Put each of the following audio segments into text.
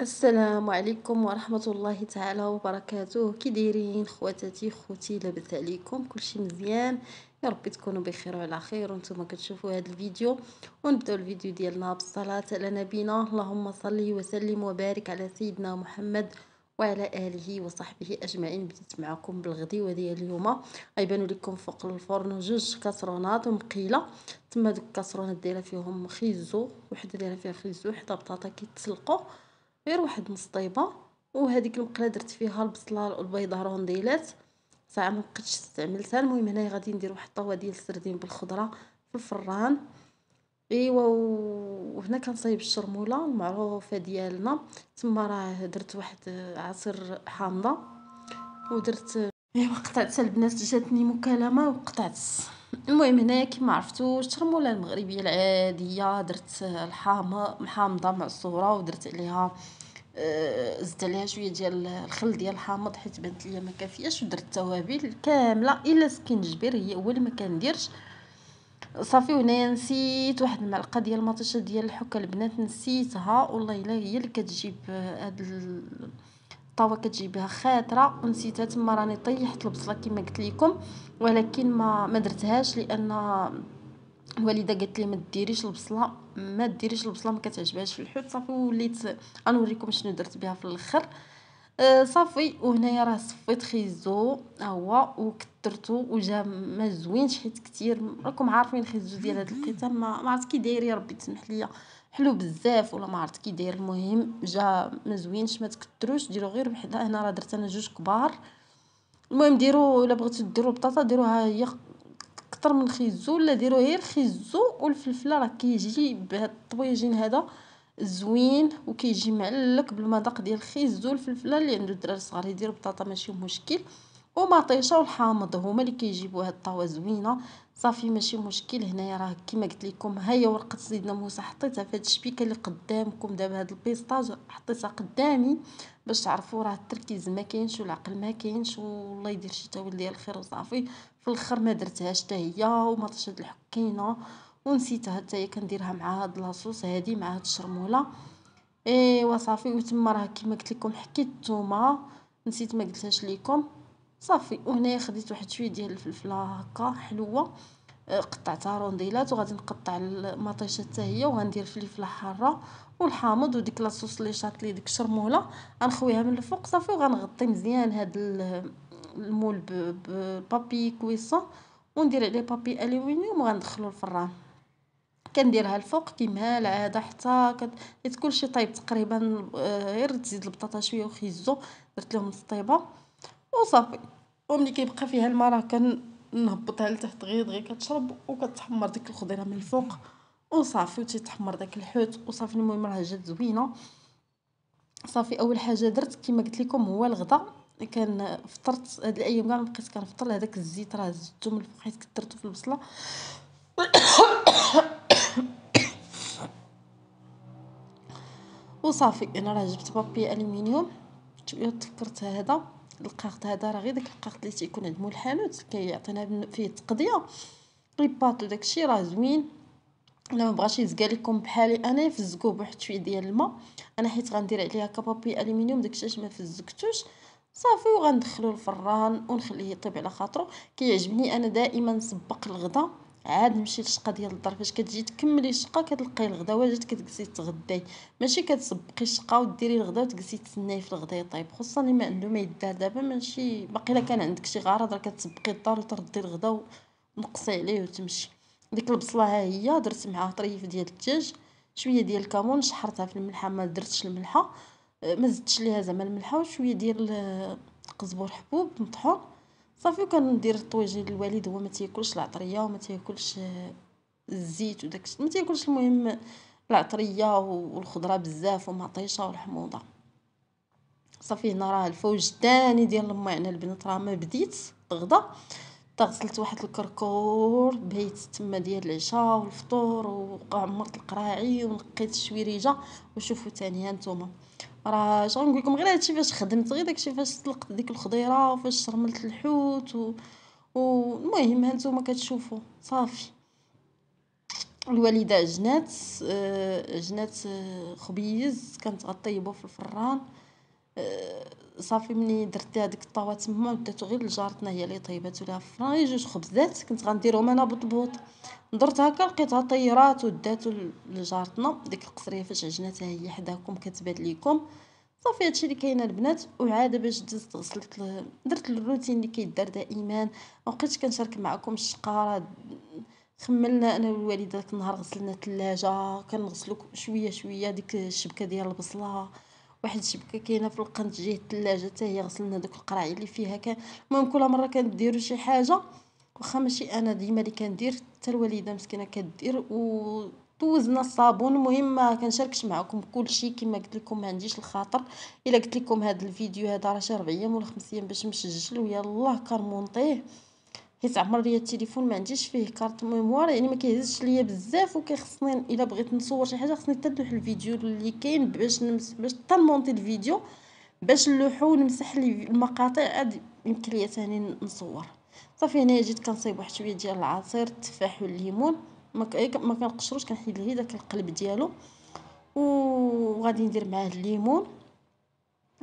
السلام عليكم ورحمة الله تعالى وبركاته كي دايرين خواتاتي خوتي لاباس عليكم كلشي مزيان يا ربي تكونوا بخير وعلى خير وانتم كتشوفوا هذا الفيديو ونبداو الفيديو ديالنا بالصلاه على نبينا اللهم صل وسلم وبارك على سيدنا محمد وعلى اله وصحبه اجمعين بديت معكم بالغديوه ديال اليوم غيبانوا لكم فوق الفرن جوج كاسرونات ومقيله تما دوك الكاسرونات دايره فيهم خيزو وحده دايره فيها خيزو وحده بطاطا كيتسلقوا غير واحد نص طيبه وهذيك المقله درت فيها البصله والبيضه رونديلات ساعه ما بقيتش استعملتها المهم هنايا غادي ندير واحد الطاوه ديال السردين بالخضره في الفران ايوا وهنا كنصايب الشرموله المعروفه ديالنا تما راه درت واحد عصير حامضه ودرت ايوا قطعت البنات جاتني مكالمه وقطعت المهم هنايا كيما عرفتوش شرمولة المغربيه العاديه درت الحامض محامضه معصوره ودرت عليها آه، زدت عليها شويه ديال الخل ديال الحامض حيت بانت ليا مكافياش ودرت التوابل كامله الا سكنجبير هي هو اللي مكنديرش صافي وهنايا نسيت واحد المعلقه ديال المطيشه ديال الحكه البنات نسيتها والله الا هي اللي كتجيب آه، هاد الطاوه بها خاطره ونسيتها تما راني طيحت البصله كما قلت لكم ولكن ما ما درتهاش لان الوالده قالت لي ما ديريش البصله ما ديريش البصله ما كتعجبهاش في الحوت صافي وليت غنوريكم شنو درت بها في الاخر أه، صافي وهنايا راه صفيت خيزو ها هو وكثرته وجا ما زوينش حيت كثير راكم عارفين الخيزو ديال هاد القيطه ما, عرفت كي داير يا ربي تسمح ليا حلو بزاف ولا ما عرفت كي داير المهم جا مزوينش ما تكتروش ديرو غير وحده هنا راه درت انا جوج كبار المهم ديروا الا بغيتو ديروا بطاطا ديروها هي اكثر من خيزو ولا ديروا غير خيزو والفلفله راه كيجي بهاد الطويجين هذا زوين وكيجي معلك بالمذاق ديال الخيزو والفلفله اللي عنده الدراري الصغار يديروا بطاطا ماشي مشكل ومطيشه والحامض هما اللي كيجيبوا هاد الطاوه زوينه صافي ماشي مشكل هنايا راه كيما قلت لكم هيا ورقه سيدنا موسى حطيتها في هاد الشبيكه اللي قدامكم دابا هاد البيستاج حطيتها قدامي باش تعرفوا راه التركيز ما كاينش والعقل ما كاينش والله يدير شي تاويل ديال الخير وصافي في الاخر ما درتهاش حتى هي وما طاش هاد الحكينه ونسيتها حتى هي كنديرها مع هاد لاصوص هادي مع هاد الشرموله ايوا صافي وتما راه كيما قلت لكم حكيت الثومه نسيت ما قلتهاش لكم صافي وهنايا خديت واحد شويه ديال الفلفله هكا حلوه آه، قطعتها رونديلات وغادي نقطع المطيشه حتى هي وغندير فلفله حاره والحامض وديك لاصوص لي شاطلي ديك الشرموله غنخويها من الفوق صافي وغنغطي مزيان هاد المول بالبابي كويسون وندير عليه بابي الومنيوم وغندخلو الفران كنديرها الفوق كيما العاده حتى كت... كلشي طايب تقريبا آه، غير تزيد البطاطا شويه وخيزو درت لهم الطيبه وصافي وملي كيبقى فيها الماء راه كنهبطها لتحت غير دغيا كتشرب وكتحمر ديك الخضيره من الفوق وصافي وتيتحمر داك الحوت وصافي المهم راه جات زوينه صافي اول حاجه درت كما قلت لكم هو الغدا كان فطرت هاد الايام كاع بقيت كنفطر هذاك الزيت راه زدته من الفوق حيت كثرته في البصله وصافي انا راه جبت بابي الومنيوم تفكرت هذا القاغط هذا راه غير داك القاغط اللي تيكون عند مول الحانوت كيعطينا كي فيه التقضيه ريباط وداكشي راه زوين الا ما بغاش يزكى لكم بحالي انا فزقوه بواحد شويه ديال الماء انا حيت غندير عليها كبابي الومنيوم داكشي اش ما فزكتوش صافي وغندخلو الفران ونخليه يطيب على خاطرو كيعجبني انا دائما نسبق الغدا عاد مشي للشقه ديال الدار فاش كتجي تكملي الشقه كتلقاي الغدا واجد كتجلسي تغداي ماشي كتسبقي الشقه وديري الغدا وتجلسي تسناي في الغدا يطيب خصوصا اللي ما عنده ما يدار دابا ماشي باقي الا كان عندك شي غرض راه كتسبقي الدار وتردي الغدا ونقصي عليه وتمشي ديك البصله ها هي درت معاها طريف ديال الدجاج شويه ديال الكمون شحرتها في الملحه ما درتش الملحه ما زدتش ليها زعما الملحه وشويه ديال آه، قزبر حبوب مطحون صافي وكندير الطويجين للوليد هو ما تاكلش العطريه وما تاكلش الزيت وداك ما تاكلش المهم العطريه والخضره بزاف والمطيشه والحموضه صافي هنا راه الفوج الثاني ديال الماعنا البنات راه ما بديت الغدا غسلت واحد الكركور بهيت تما ديال العشاء والفطور وعمرت القراعي ونقيت الشويريجه وشوفوا تاني ها نتوما راه شغل نقول لكم غير هادشي فاش خدمت غير داكشي فاش طلقت ديك الخضيره وفاش رملت الحوت و المهم ها نتوما كتشوفوا صافي الوالده جنات آه، جنات آه، خبيز كانت غطيبو في الفران صافي ملي درت هذيك الطاوه تما وداتو غير لجارتنا هي اللي طيباتو ليها فراي جوج خبزات كنت غنديرهم انا بطبوط درت هكا لقيتها طيرات وداتو لجارتنا ديك القصريه فاش عجناتها هي حداكم كتبان ليكم صافي هادشي اللي كاين البنات وعاد باش دزت غسلت درت الروتين اللي كيدار دائما وبقيت كنشارك معكم الشقاره خملنا انا والوالده داك النهار غسلنا الثلاجه كنغسلو شويه شويه ديك الشبكه ديال البصله واحد الشبكه كاينه في القنت جهه الثلاجه حتى هي غسلنا دوك القراعي اللي فيها كان المهم كل مره كنديروا شي حاجه واخا ماشي انا ديما اللي كندير حتى الوالده مسكينه كدير و دوزنا الصابون المهم ما كنشاركش معكم كلشي كما قلت لكم ما عنديش الخاطر الا قلت لكم هذا الفيديو هذا راه شي 4 ايام ولا 5 ايام باش مسجل ويلاه كنمونطيه حيت عمر ليا التليفون ما عنديش فيه كارت ميموار يعني ما كيهزش ليا بزاف وكيخصني الا بغيت نصور شي حاجه خصني نلوح الفيديو اللي كاين باش نمس باش تنمونتي الفيديو باش نلوحو ونمسح لي المقاطع عاد يمكن ليا ثاني نصور صافي هنايا جيت كنصايب واحد شويه ديال العصير التفاح والليمون ما كنقشروش كنحيد ليه داك القلب ديالو وغادي ندير معاه الليمون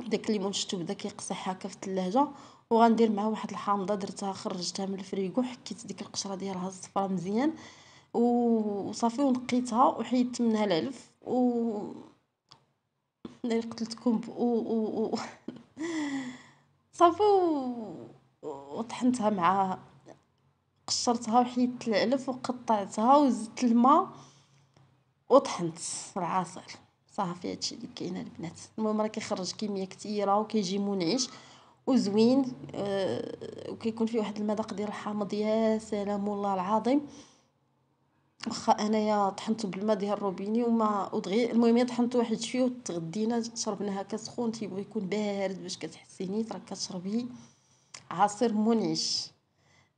داك الليمون شفتو بدا كيقصح هكا في الثلاجه وغندير معاه واحد الحامضه درتها خرجتها من الفريكو حكيت ديك القشره ديالها الصفرا مزيان وصافي ونقيتها وحيدت منها العلف و ناري قتلتكم ب... و... و... و... صافي وطحنتها مع قشرتها وحيدت العلف وقطعتها وزدت الماء وطحنت العصير صافي هادشي اللي كاين البنات المهم راه كيخرج كميه كثيره وكيجي منعش وزوين آه، وكيكون فيه واحد المذاق ديال الحامض يا سلام والله العظيم واخا انايا طحنتو بالماء ديال الروبيني وما ودغي المهم طحنتو واحد شويه وتغدينا شربنا هكا سخون تيبغي يكون بارد باش كتحسيني نيت راك كتشربي عصير منعش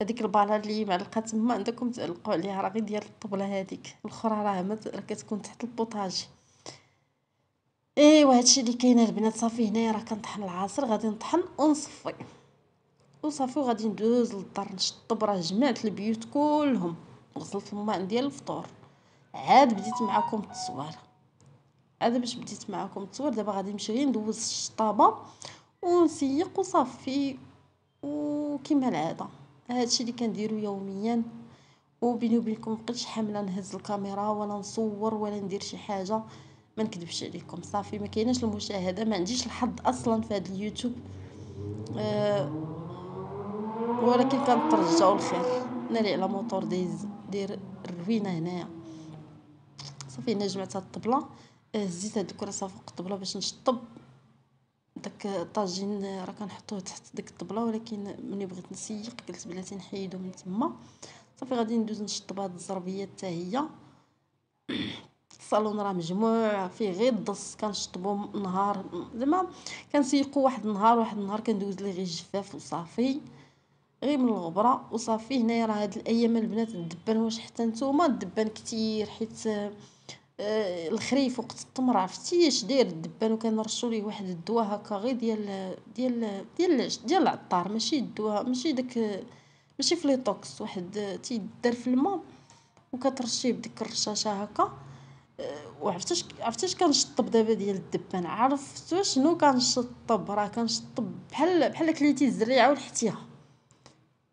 هذيك الباله اللي معلقه تما عندكم تعلقوا عليها راه غير ديال الطبله هذيك الاخرى راه راه كتكون تحت البوطاجي ايوا هادشي اللي كاين البنات صافي هنايا راه كنطحن العصير غادي نطحن ونصفي وصافي وغادي ندوز للدار نشطب راه جمعت البيوت كلهم غسلت الماء ديال الفطور عاد بديت معكم التصوير عاد باش بديت معكم التصوير دابا غادي نمشي غير ندوز الشطابه ونسيق وصافي وكما العاده هادشي اللي كنديرو يوميا وبيني وبينكم مبقيتش حامله نهز الكاميرا ولا نصور ولا ندير شي حاجه ما نكذبش عليكم صافي ما كايناش المشاهده ما عنديش الحظ اصلا في هذا اليوتيوب أه ولكن كنترجاو الخير ناري على موتور دايز داير الروينه هنايا صافي هنا جمعت هاد الطبله هزيت آه، هاد الكراسه فوق الطبله باش نشطب داك الطاجين راه كنحطوه تحت ديك الطبله ولكن ملي بغيت نسيق قلت بلاتي نحيدو من تما صافي غادي ندوز نشطب هاد الزربيه حتى هي الصالون راه مجموع فيه غير الضص كنشطبو نهار زعما كنسيقو واحد النهار واحد النهار كندوز ليه غير الجفاف وصافي غير من الغبره وصافي هنايا راه هاد الايام البنات الدبان واش حتى نتوما الدبان كتير حيت آه الخريف وقت التمر عرفتي اش داير الدبان وكنرشوا ليه واحد الدواء هكا غير ديال ديال ديال ديال العطار ماشي الدواء ماشي داك ماشي فليتوكس واحد تيدار في الماء وكترشيه بديك الرشاشه هكا أه، وعرفتش عرفتش كنشطب دابا ديال الدبان عرفت شنو كنشطب راه كنشطب بحال بحال كليتي الزريعه ولحتيها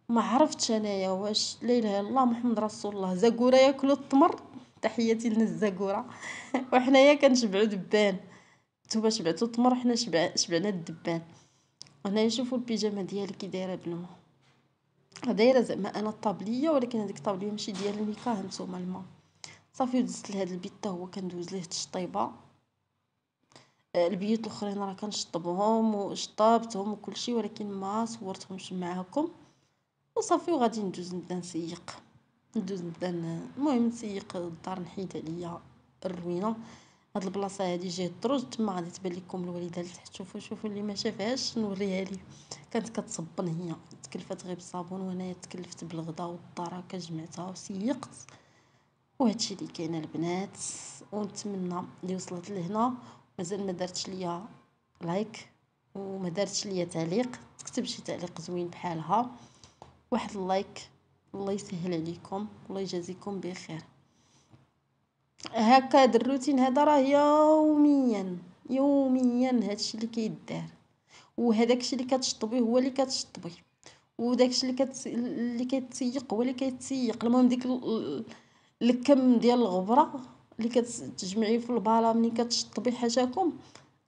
ما عرفتش انايا واش لا اله الا الله محمد رسول الله زاكورا ياكلوا التمر تحياتي لنا وحنايا كنشبعوا دبان نتوما شبعتوا التمر حنا شبعنا الدبان هنايا شوفوا البيجامه ديالي كي دايره بنو دايره زعما انا الطابليه ولكن هذيك الطابليه ماشي ديال الميكا هانتوما الماء صافي ودزت لهاد البيت هو كندوز ليه تشطيبه آه، البيوت الاخرين راه كنشطبهم وشطبتهم وكلشي ولكن ما صورتهمش معاكم وصافي وغادي ندوز نبدا نسيق ندوز نبدا المهم نسيق الدار نحيد عليا الروينه هاد البلاصه هادي جهه الدروج تما غادي تبان لكم الوالده لتحت شوفوا شوفوا اللي ما شافهاش نوريها ليه كانت كتصبن هي تكلفت غير بالصابون وانايا تكلفت بالغدا والطاره كجمعتها وسيقت وهادشي اللي كاين البنات ونتمنى اللي وصلت لهنا مازال ما دارتش ليا لايك وما دارتش ليا تعليق تكتب شي تعليق زوين بحالها واحد اللايك الله يسهل عليكم الله يجازيكم بخير هكذا الروتين هذا راه يوميا يوميا هادشي اللي كيدار الشيء اللي كتشطبي هو اللي كتشطبي وداك وداكشي اللي كت اللي كيتسيق هو اللي كيتسيق المهم ديك ال... الكم ديال الغبره اللي كتجمعيه في البالا ملي كتشطبي حاجاكم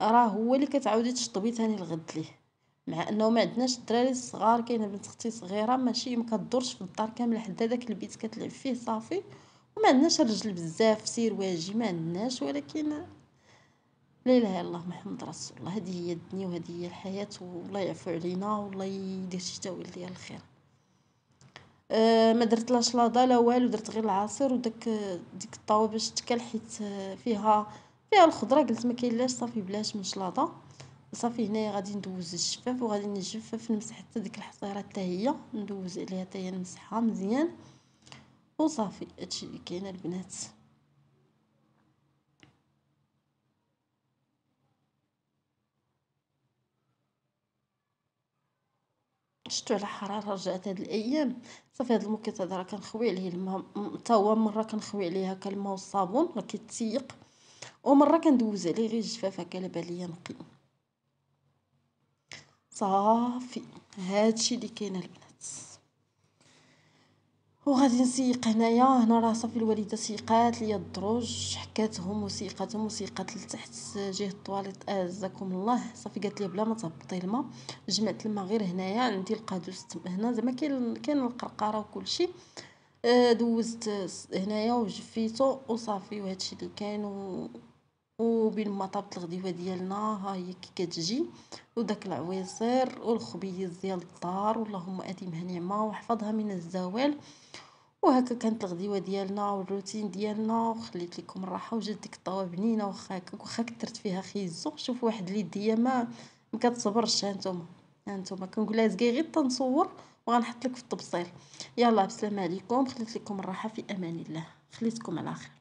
راه هو اللي كتعاودي تشطبي ثاني الغد ليه مع انه ما عندناش الدراري الصغار كاينه بنت اختي صغيره ماشي ما كدورش في الدار كامله حدا داك البيت كتلعب فيه صافي وما عندناش رجل بزاف سيرواجي ما عندناش ولكن لا اله الا الله محمد رسول الله هذه هي الدنيا وهذه هي الحياه والله يعفو علينا والله يدير شي تاويل ديال الخير أه درت لاش لا ضا لا والو درت غير العصير وداك ديك الطاوه باش تكل حيت آه، فيها فيها الخضره قلت ما كاين لاش صافي بلاش من شلاضه صافي هنايا غادي ندوز الجفاف وغادي نجفف نمسح حتى ديك الحصيره حتى هي ندوز عليها حتى هي نمسحها مزيان وصافي هادشي اللي كاين البنات شتو على حراره رجعت هاد الايام صافي هاد الموكيت هذا راه كنخوي عليه الماء حتى هو مره كنخوي عليه هكا الماء والصابون راه كيتسيق ومره كندوز عليه غير الجفاف هكا على بال ليا نقي صافي هادشي اللي كاين البنات وغادي نسيق هنايا هنا راه صافي الوالده سيقات ليا الدروج حكاتهم وسيقاتهم وسيقات لتحت جهه الطواليط اعزكم الله صافي قالت لي بلا ما تهبطي الماء جمعت الماء غير هنايا عندي القادوس هنا زعما كاين كاين القرقاره وكلشي آه، دوزت هنايا وجفيتو وصافي وهادشي اللي كاين و وبين ما طابت الغديوه ديالنا ها هي كي كتجي وداك العويصير والخبيز ديال الدار اللهم اتمها نعمه واحفظها من الزوال وهكا كانت الغديوه ديالنا والروتين ديالنا وخليت لكم الراحه وجات ديك الطاوه بنينه واخا واخا كثرت فيها خيزو شوف واحد اليديه ما ما كتصبرش هانتوما هانتوما كنقول لها غير تنصور وغنحط لك في التبصيل يلا بسلام عليكم خليت لكم الراحه في امان الله خليتكم على خير